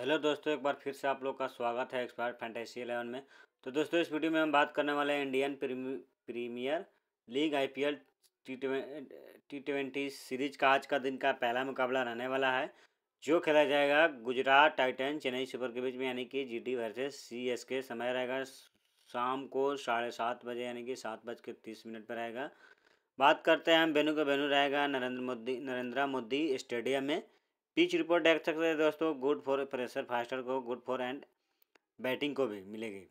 hello दोस्तों एक बार फिर से आप लोग का स्वागत है एक्सपायर फैंटेसी इलेवन में तो दोस्तों इस वीडियो में हम बात करने वाले हैं Indian Premier League IPL T twenty series का आज का दिन का पहला मुकाबला रहने वाला है जो खेला जाएगा गुजरात टाइटन चेन्नई सुपर के बीच में यानी कि G T versus C S K समय रहेगा शाम को साढ़े सात बजे यानी कि सात बज के तीस मिनट पर रहेगा बात करते हैं हम बेनू का बेनू रहेगा नरेंद्र मोदी नरेंद्र मोदी स्टेडियम में पिच रिपोर्ट देख सकते हैं दोस्तों गुड फॉर प्रेशर फास्टर को गुड फॉर एंड बैटिंग को भी मिलेगी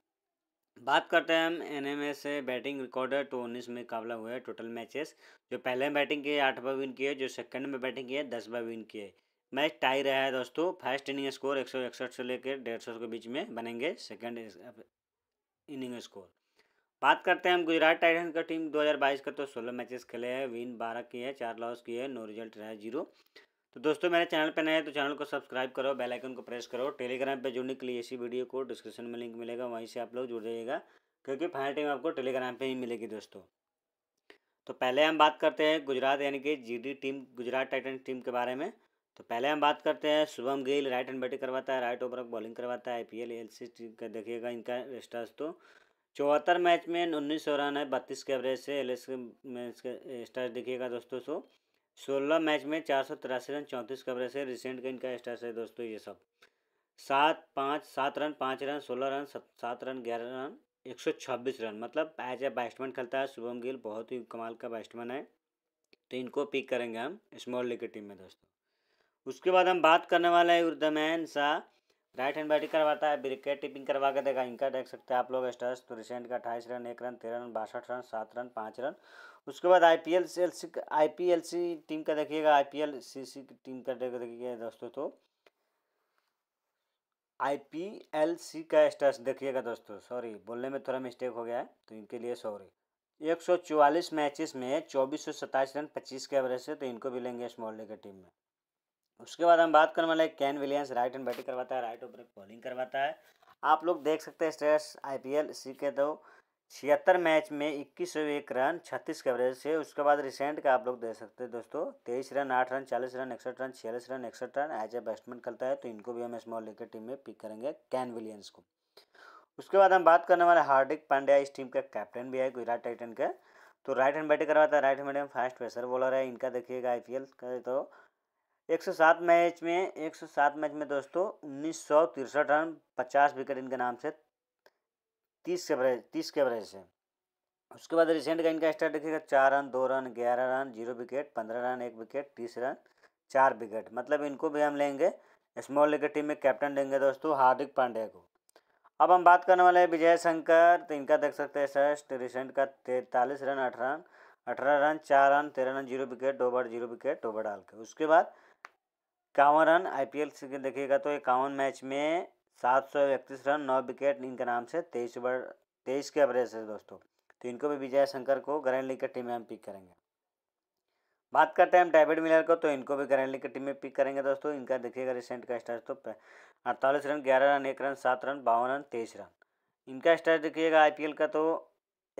बात करते हैं हम एन एम से बैटिंग रिकॉर्ड है तो उन्नीस में मुकाबला हुआ है टोटल मैचेस जो पहले बैटिंग किए आठ बार विन किए जो सेकंड में बैटिंग किए दस बार विन किए मैच टाई रहा है दोस्तों फर्स्ट इनिंग स्कोर एक सौ इकसठ से लेकर डेढ़ सौ के बीच में बनेंगे सेकंड इनिंग स्कोर बात करते हैं हम गुजरात टाइटन का टीम दो का तो सोलह मैचेस खेले हैं विन बारह की है चार लॉस की है नो रिजल्ट रहा है जीरो तो दोस्तों मेरे चैनल पर नए हैं तो चैनल को सब्सक्राइब करो बेल आइकन को प्रेस करो टेलीग्राम पे जुड़ने के लिए इसी वीडियो को डिस्क्रिप्शन में लिंक मिलेगा वहीं से आप लोग जुड़ जाइएगा क्योंकि फाइनल टीम आपको टेलीग्राम पे ही मिलेगी दोस्तों तो पहले हम बात करते हैं गुजरात यानी कि G team Gujarat Titan team के बारे में तो पहले हम बात करते हैं Shubham Gill right and batting करवाता है राइट ओवर बॉलिंग करवाता है I P L L C का देखिएगा इनका स्टार्स तो चौहत्तर मैच में उन्नीस सौ रन है बत्तीस के एवरेज से एल एस मैच का स्टार्स देखिएगा दोस्तों सो सोलह मैच में चार सौ तिरासी रन चौंतीस कवरेज है रिसेंट का इनका स्टार्स है दोस्तों ये सब सात पाँच सात रन पाँच रन सोलह रन सात रन ग्यारह रन एक सौ छब्बीस रन मतलब एज ए बैट्समैन खेलता है शुभम गिल बहुत ही कमाल का बैट्समैन है तो इनको पिक करेंगे हम स्मॉल लीग की टीम में दोस्तों उसके बाद हम बात करने वाले हैं Wriddhiman Saha right hand batting करवाता है विकेट टिपिंग करवा के देगा इनका देख सकते हैं आप लोग स्टार्स तो रिसेंट का अट्ठाईस रन एक रन तेरह रन बासठ रन सात रन पाँच रन उसके बाद I P L C L C I P L C team का देखिएगा I P L C C team का देखिएगा दोस्तों तो आई पी एल सी का स्टेटस देखिएगा दोस्तों सॉरी बोलने में थोड़ा मिस्टेक हो गया है तो इनके लिए सॉरी एक सौ चौवालीस मैचेस में चौबीस सौ सत्ताईस रन पच्चीस के एवरेज से तो इनको भी लेंगे स्मॉल लीग की टीम में उसके बाद हम बात करने वाले हैं Kane Williams right and batting करवाता है राइट ओवर बॉलिंग करवाता है आप लोग देख सकते हैं status I P L C के तो छिहत्तर मैच में इक्कीस सौ एक रन छत्तीस के एवरेज से उसके बाद रिसेंट का आप लोग दे सकते हैं दोस्तों तेईस रन आठ रन चालीस रन इकसठ रन छियालीस रन इकसठ रन एज ए बैट्समैन करता है तो इनको भी हम स्मॉल लेकर टीम में पिक करेंगे कैन विलियंस को उसके बाद हम बात करने वाले हार्दिक पांड्या इस टीम का कैप्टन भी है गुजरात टाइटन का तो राइट हैंड बैटिंग करवाता है right hand batting fast pacer bowler है इनका देखिएगा आई पी एल तो 107 मैच में 107 मैच में दोस्तों उन्नीस रन 50 विकेट इनके नाम से तीस के एवरेज तीस के एवरेज से उसके बाद रिसेंट का इनका स्टार्ट देखिएगा चार रन दो रन ग्यारह रन जीरो विकेट पंद्रह रन एक विकेट तीस रन चार विकेट मतलब इनको भी हम लेंगे स्मॉल लीग टीम में कैप्टन लेंगे दोस्तों हार्दिक पांड्या को अब हम बात करने वाले हैं विजय शंकर तो इनका देख सकते हैं सर्स्ट रिसेंट का तैतालीस रन अठारह रन अठारह रन चार रन तेरह रन जीरो विकेट दो बार जीरो विकेट बार डाल के उसके बाद इक्यावन रन आई पी एल देखिएगा तो इक्यावन मैच में सात सौ इकतीस रन नौ विकेट इनके नाम से तेईस ओवर तेईस के एवरेज है दोस्तों तो इनको भी विजय शंकर को ग्रैंड लीग के टीम में हम पिक करेंगे बात करते हैं हम डेविड मिलर को तो इनको भी ग्रैंड लीग की टीम में पिक करेंगे दोस्तों इनका देखिएगा रिसेंट का स्टार्ट तो अड़तालीस रन ग्यारह रन एक रन सात रन बावन रन तेईस रन इनका स्टार्ट देखिएगा आई का तो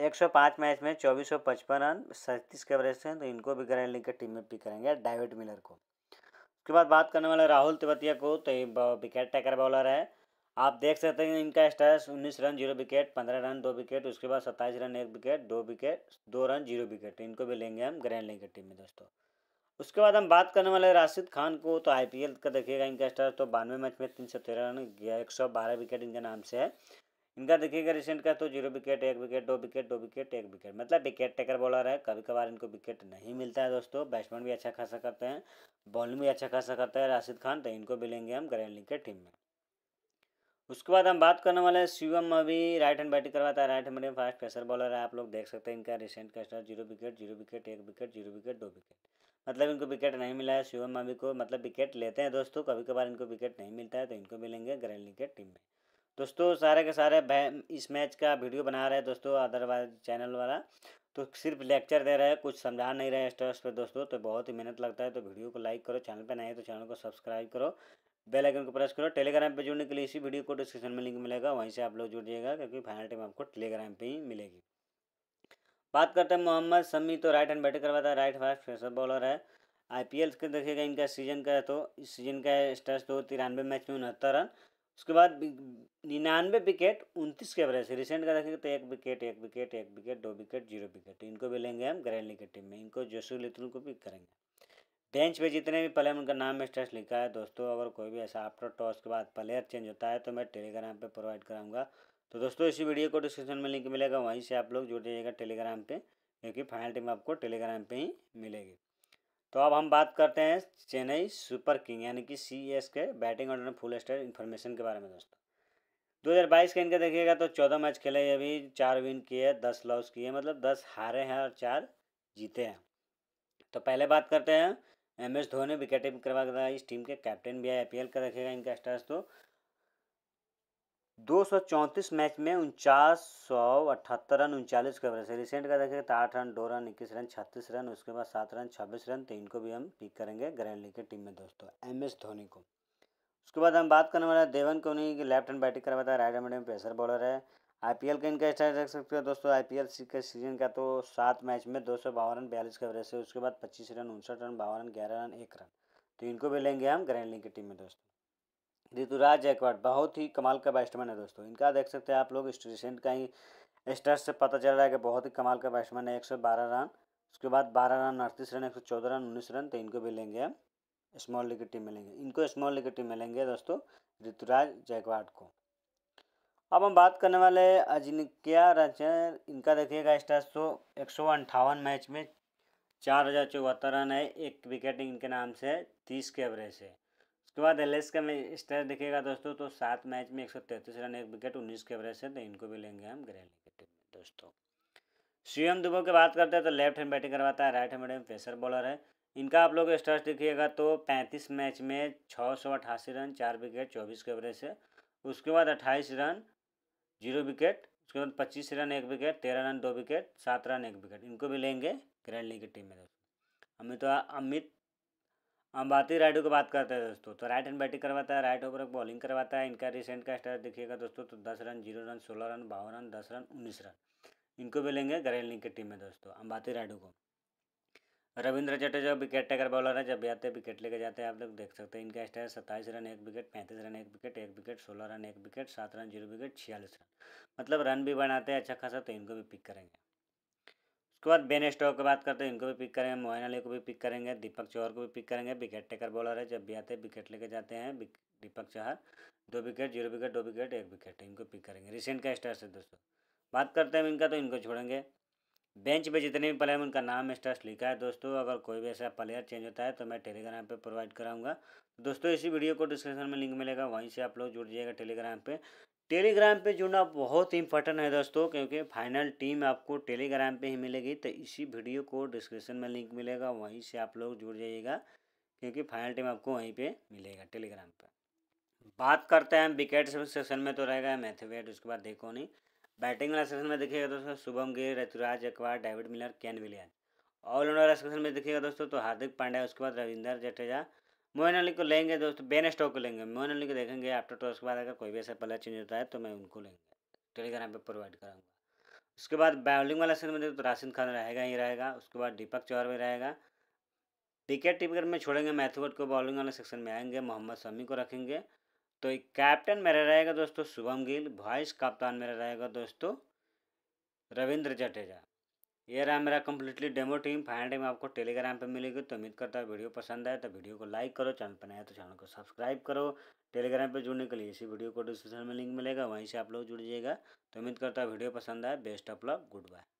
एक मैच में चौबीस सौ पचपन रन सैंतीस के एवरेज हैं तो इनको भी ग्रैंड लीग की टीम में पिक करेंगे डेविड मिलर को उसके बाद बात करने वाले राहुल तिवतिया को तो ये विकेट टेकर बॉलर है आप देख सकते हैं इनका स्टेटस उन्नीस रन जीरो विकेट पंद्रह रन दो विकेट उसके बाद सत्ताईस रन एक विकेट दो विकेट दो रन जीरो विकेट इनको भी लेंगे हम ग्रैंड लीग की टीम में दोस्तों उसके बाद हम बात करने वाले राशिद खान को तो आईपीएल का देखिएगा इनका स्टेटस तो बानवे मैच में तीन सौ तेरह रन एक सौ बारह विकेट इनके नाम से है इनका देखिएगा रिसेंट का तो जीरो विकेट एक विकेट दो विकेट दो विकेट एक विकेट मतलब विकेट टेकर बॉलर है कभी कभार इनको विकेट नहीं मिलता है दोस्तों बैट्समैन भी अच्छा खासा करते हैं बॉलिंग भी अच्छा खासा करता है राशिद खान तो इनको भी लेंगे हम ग्रैंड लीग के टीम में उसके बाद हम बात करने वाले हैं शिवम अभी राइट हैंड बैटिंग करवाता है right hand batting fast pressure bowler है आप लोग देख सकते हैं इनका रिसेंट कैस्टर जीरो विकेट जीरो विकेट एक विकेट जीरो विकेट दो विकेट मतलब इनको विकेट नहीं मिला है शिवम अभी को मतलब विकेट लेते हैं दोस्तों कभी कभार इनको विकेट नहीं मिलता है तो इनको मिलेंगे ग्रैंडली के टीम में दोस्तों सारे के सारे इस मैच का वीडियो बना रहे हैं दोस्तों अदरवाइज चैनल वाला तो सिर्फ लेक्चर दे रहे हैं कुछ समझा नहीं रहे स्टर्स पर दोस्तों तो बहुत ही मेहनत लगता है तो वीडियो को लाइक करो चैनल पर नहीं तो चैनल को सब्सक्राइब करो बेल आइकन को प्रेस करो टेलीग्राम पे जुड़ने के लिए इसी वीडियो को डिस्क्रिप्शन में लिंक मिलेगा वहीं से आप लोग जुड़िएगा क्योंकि फाइनल टीम आपको टेलीग्राम पे ही मिलेगी बात करते हैं मोहम्मद शमी तो राइट हैंड बैटिंग करवाता है राइट फास्ट फेसर बॉलर है आई पी एल के देखिएगा इनका सीजन का तो इस सीजन का स्टेज तो तिरानवे मैच में उनहत्तर रन उसके बाद निन्यानवे विकेट उनतीस के एवरेज रिसेंट का देखेंगे तो एक विकेट एक विकेट एक विकेट दो विकेट जीरो विकेट इनको भी लेंगे हम ग्रैंड लीग की टीम में इनको जोशु लेतुल को भी करेंगे बेंच पे जितने भी प्लेयर उनका नाम में स्टेटस लिखा है दोस्तों अगर कोई भी ऐसा आफ्टर टॉस के बाद प्लेयर चेंज होता है तो मैं टेलीग्राम पे प्रोवाइड कराऊंगा तो दोस्तों इसी वीडियो को डिस्क्रिप्शन में लिंक मिलेगा वहीं से आप लोग जुड़ जाइएगा टेलीग्राम पे क्योंकि फाइनल टीम आपको टेलीग्राम पे ही मिलेगी तो अब हम बात करते हैं चेन्नई सुपर किंग यानी कि C S K batting order full state information के बारे में दोस्तों बाईस का इनका देखिएगा तो चौदह मैच खेले ये भी चार विन किए दस लॉस किए मतलब दस हारे हैं और चार जीते हैं तो पहले बात करते हैं एम एस धोनी विकेटें करवा रहा है इस टीम के कैप्टन भी है आई का रखेगा इनका स्टार्स तो दो सौ चौंतीस मैच में उनचास सौ अठहत्तर रन उनचालीस का से रिसेंट का देखेंगे तो आठ रन दो रन इक्कीस रन छत्तीस रन उसके बाद सात रन छब्बीस रन तो इनको भी हम पिक करेंगे ग्रैंड लीग के टीम में दोस्तों एम एस धोनी को उसके बाद हम बात करने वाले देवन कोनी की लेफ्ट हैंड बैटिंग करवाता है राइट हैंड में प्रेशर बॉलर है आईपीएल का इनका स्टार्ट रख सकते हो दोस्तों आईपीएल के सीजन का तो सात मैच में दो सौ बावन रन बयालीस का एवरेज है उसके बाद पच्चीस रन उनसठ रन बावन रन ग्यारह रन एक रन तो इनको भी लेंगे हम ग्रैंड लीग की टीम में दोस्तों ऋतुराज जयकवाड़ बहुत ही कमाल का बैट्समैन है दोस्तों इनका देख सकते हैं आप लोग रिसेंट का ही स्टार्ट से पता चल रहा है कि बहुत ही कमाल का बैट्समैन है एक सौ बारह रन उसके बाद बारह रन अड़तीस रन एक सौ चौदह रन उन्नीस रन तो इनको भी लेंगे हम स्मॉल लीग की टीम में लेंगे इनको स्मॉल लीग की टीम में लेंगे दोस्तों ऋतुराज जयकवाड़ को अब हम बात करने वाले हैं अजिंक्या रचन इनका देखिएगा स्टार सो एक सौ अंठावन मैच में चार हज़ार चौहत्तर रन है एक विकेट इनके नाम से तीस के एवरेज है उसके बाद एल का स्टार देखिएगा दोस्तों तो सात मैच में एक सौ तैंतीस रन एक विकेट उन्नीस के एवरेज से तो इनको भी लेंगे हम ग्रैली के टीम में दोस्तों सीएम दुबो की बात करते हैं तो लेफ्ट हैंड बैटिंग करवाता है right hand batting pacer bowler है इनका आप लोग स्टार्स देखिएगा तो पैंतीस मैच में छः सौ अट्ठासी रन चार विकेट चौबीस के एवरेज से उसके बाद अट्ठाईस रन जीरो विकेट उसके बाद पच्चीस रन एक विकेट तेरह रन दो विकेट सात रन एक विकेट इनको भी लेंगे केरल की टीम में दोस्तों तो अमित अमित अंबाती राइडो की बात करते हैं दोस्तों तो राइट हैंड बैटिंग करवाता है राइट ओवर बॉलिंग करवाता है इनका रिसेंट का स्टार देखिएगा दोस्तों तो दस रन जीरो रन सोलह रन बावन रन दस रन उन्नीस रन इनको भी लेंगे गरेल की टीम में दोस्तों अम्बाती राइडो को Ravindra Jadeja wicket taker bowler है जब भी आते हैं विकेट लेके जाते हैं आप लोग देख सकते हैं इनका स्टैंड सत्ताईस रन एक विकेट पैंतीस रन एक विकेट एक विकेट सोलह रन एक विकेट सात रन जीरो विकेट छियालीस रन मतलब रन भी बनाते हैं अच्छा खासा तो इनको भी पिक करेंगे उसके बाद बेन स्टॉक की बात करते हैं इनको भी पिक करेंगे मोहन अली को भी पिक करेंगे दीपक चौहर को भी पिक करेंगे विकेट टेकर बॉलर है जब भी आते हैं विकेट लेके जाते हैं दीपक चौहर दो विकेट जीरो विकेट दो विकेट एक विकेट इनको पिक करेंगे रिसेंट का स्टार्स है दोस्तों बात करते हैं इनका तो इनको छोड़ेंगे बेंच पे जितने भी प्लेयर उनका नाम स्टर्स लिखा है दोस्तों अगर कोई भी ऐसा प्लेयर चेंज होता है तो मैं टेलीग्राम पे प्रोवाइड कराऊंगा दोस्तों इसी वीडियो को डिस्क्रिप्शन में लिंक मिलेगा वहीं से आप लोग जुड़ जाइएगा टेलीग्राम पे टेलीग्राम पे जुड़ना बहुत इंपॉर्टेंट है दोस्तों क्योंकि फाइनल टीम आपको टेलीग्राम पर ही मिलेगी तो इसी वीडियो को डिस्क्रिप्शन में लिंक मिलेगा वहीं से आप लोग जुड़ जाइएगा क्योंकि फाइनल टीम आपको वहीं पर मिलेगा टेलीग्राम पर बात करते हैं विकेट सेक्शन में तो रहेगा वेट उसके बाद देखो नहीं बैटिंग वाला सेक्शन में देखिएगा दोस्तों शुभम गिर ऋतुराज अकबर David Miller Kane Williamson all rounder वाला सेक्शन में देखिएगा दोस्तों तो हार्दिक पांड्या उसके बाद रविंदर जडेजा मोहन अली को लेंगे दोस्तों बेन स्टॉक को लेंगे मोहन अली को देखेंगे आफ्टर टॉस के बाद अगर कोई भी ऐसा पलर चेंज होता है तो मैं उनको लेंगे टेलीग्राम पर प्रोवाइड कराऊंगा उसके बाद बॉलिंग वाला सेक्शन में देखो तो राशिद खान रहेगा ही रहेगा उसके बाद दीपक चौर भी रहेगा विकेट टिपकर में छोड़ेंगे मैथुवट को बॉलिंग वाले सेक्शन में आएंगे मोहम्मद शमी को रखेंगे तो कैप्टन मेरा रहेगा दोस्तों शुभम गिल वाइस कप्तान मेरा रहेगा दोस्तों रविंद्र जडेजा ये रहा मेरा completely demo team final team आपको टेलीग्राम पे मिलेगी तो उम्मीद करता है वीडियो पसंद आए तो वीडियो को लाइक करो चैनल पर नया तो चैनल को सब्सक्राइब करो टेलीग्राम पे जुड़ने के लिए इसी वीडियो को डिस्क्रिप्शन में लिंक मिलेगा वहीं से आप लोग जुड़िएगा तो उम्मीद करता है वीडियो पसंद आए best of luck good bye